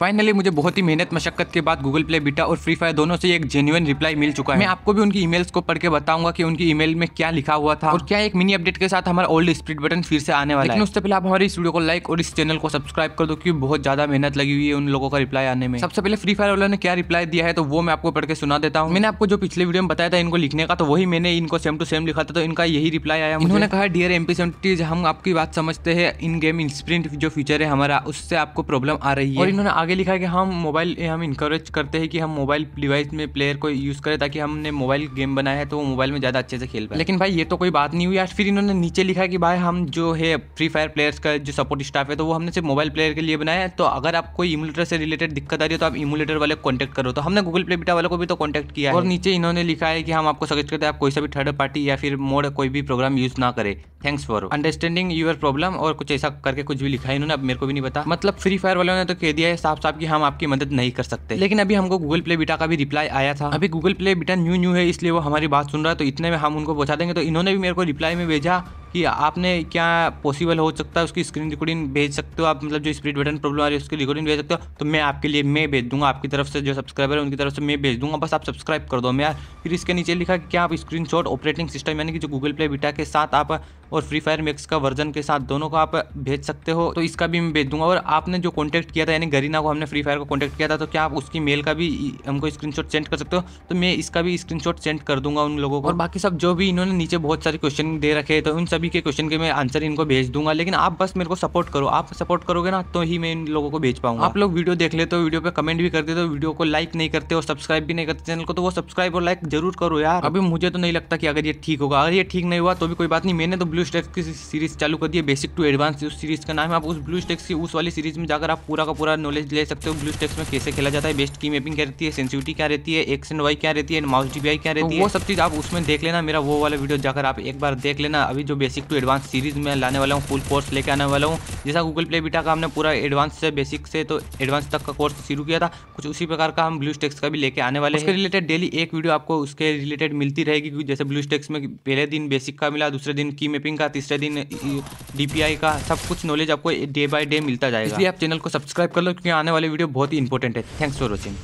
finally मुझे बहुत ही मेहनत मशक्कत के बाद गूगल प्ले बीटा और फ्री फायर दोनों से एक जेन्यून रिप्लाई मिल चुका है मैं आपको भी उनकी ईमेल्स को पढ़ के बताऊंगा कि उनकी ईमेल में क्या लिखा हुआ था और क्या एक मिनी अपडेट के साथ हमारा ओल्ड स्प्रिट बटन फिर से आने वाला लेकिन है उससे पहले आप हमारे इस वीडियो को लाइक और इस चैनल को सब्सक्राइब कर दो क्योंकि बहुत ज्यादा मेहनत लगी हुई है उन लोगों का रिप्लाई आने में सबसे पहले फ्री फायर वालों ने क्या रिप्लाई दिया है तो वो मैं आपको पढ़ के सुना देता हूँ मैंने आपको जो पिछले वीडियो में बताया था इनको लिखने का तो वही मैंने इनको सेम टू सेम लिखा था तो इनका यही रिप्लाई आया उन्होंने कहा डियर एम पी हम आपकी बात समझते हैं इन गेम स्प्रिंट जो फीचर है हमारा उससे आपको प्रॉब्लम आ रही है और इन्होंने आगे आगे लिखा है कि हम मोबाइल हम इंकरेज करते हैं कि हम मोबाइल डिवाइस में प्लेयर को यूज़ करें ताकि हमने मोबाइल गेम बनाया है तो वो मोबाइल में ज़्यादा अच्छे से खेल पाए लेकिन भाई ये तो कोई बात नहीं हुई आज फिर इन्होंने नीचे लिखा है कि भाई हम जो है फ्री फायर प्लेयर्स का जो सपोर्ट स्टाफ है तो वो हमने सिर्फ मोबाइल प्लेयर के लिए बनाया है तो अगर आपको इमुलेटर से रिलेटेड दिक्कत आ रही है तो आप इमुलेटर वाले को कॉन्टैक्ट करो तो हमने गूगल प्ले बीटा वाले को भी तो कॉन्टैक्ट किया और नीचे इन्होंने लिखा है कि हम आपको सजेस्ट करते हैं आप कोई सा भी थर्ड पार्टी या फिर मोड कोई भी प्रोग्राम यूज ना करे thanks for understanding your problem और कुछ ऐसा करके कुछ भी लिखा है इन्होंने अब मेरे को भी नहीं पता मतलब फ्री फायर वालों ने तो कह दिया है साफ शॉप्स आपकी हम आपकी मदद नहीं कर सकते लेकिन अभी हमको गूगल प्ले बीटा का भी रिप्लाई आया था अभी Google Play beta new new है इसलिए वो हमारी बात सुन रहा है तो इतने में हम उनको पहुँचा देंगे तो इन्होंने भी मेरे को रिप्लाई में भेजा कि आपने क्या पॉसिबल हो सकता है उसकी स्क्रीन रिकॉर्डिंग भेज सकते हो आप मतलब जो स्पीड बटन प्रॉब्लम आ रही है उसकी रिकॉर्डिंग भेज सकते हो तो मैं आपके लिए मैं भेज दूंगा आपकी तरफ से जो सब्सक्राइबर है उनकी तरफ से मैं भेज दूंगा बस आप सब्सक्राइब कर दो मैं फिर इसके नीचे लिखा कि क्या आप स्क्रीन ऑपरेटिंग सिस्टम यानी कि जो गूगल प्ले बीटा के साथ आप और फ्री फायर मैक्स का वर्जन के साथ दोनों को आप भेज सकते हो तो इसका भी मैं भेज दूंगा और आपने जो कॉन्टैक्ट किया था यानी गरीना को हमने फ्री फायर को कॉन्टैक्ट किया था तो क्या आप उसकी मेल का भी हमको शॉट सेंड कर सकते हो तो मैं इसका भी शॉट सेंड कर दूंगा उन लोगों को और बाकी सब जो भी इन्होंने नीचे बहुत सारे क्वेश्चन दे रखे तो उन सभी के क्वेश्चन के मैं आंसर इनको भेज दूंगा लेकिन आप बस मेरे को सपोर्ट करो आप सपोर्ट करोगे ना तो ही मैं इन लोगों को भेज पाऊंगा आप लोग वीडियो देख लेते हो वीडियो पे कमेंट भी करते हो वीडियो को लाइक नहीं करते और सब्सक्राइब भी नहीं करते चैनल को तो वो सब्सक्राइब और लाइक जरूर करो यार अभी मुझे तो नहीं लगता कि अगर ये ठीक होगा अगर ये ठीक नहीं हुआ तो भी कोई बात नहीं मैंने तो ब्लू ब्लू स्टेक की सीरीज़ चालू कर दी है बेसिक टू एडवांस उस सीरीज़ का नाम है आप उस ब्लू स्टेक्स की उस वाली सीरीज़ में जाकर आप पूरा का पूरा नॉलेज ले सकते हो ब्लू स्टेक्स में कैसे खेला जाता है बेस्ट की मैपिंग क्या रहती है सेंसिटिविटी क्या रहती है एक्स एंड वाई क्या रहती है माउस डी क्या रहती है तो वो सब चीज़ आप उसमें देख लेना मेरा वो वाला वीडियो जाकर आप एक बार देख लेना अभी जो बेसिक टू एडवांस सीरीज़ में लाने वाला हूँ फुल कोर्स लेकर आने वाला हूँ जैसा गूगल प्ले बीटा का हमने पूरा एडवांस से बेसिक से तो एडवांस तक का कोर्स शुरू किया था कुछ उसी प्रकार का हम ब्लू स्टेक्स का भी लेके आने वाले उसके रिलेटेड डेली एक वीडियो आपको उसके रिलेटेड मिलती रहेगी जैसे ब्लू स्टेक्स में पहले दिन बेसिक का मिला दूसरे दिन की मैपिंग स्किपिंग का तीसरे दिन डीपीआई का सब कुछ नॉलेज आपको डे बाय डे मिलता जाएगा इसलिए आप चैनल को सब्सक्राइब कर लो क्योंकि आने वाले वीडियो बहुत ही इंपॉर्टेंट है थैंक्स फॉर वॉचिंग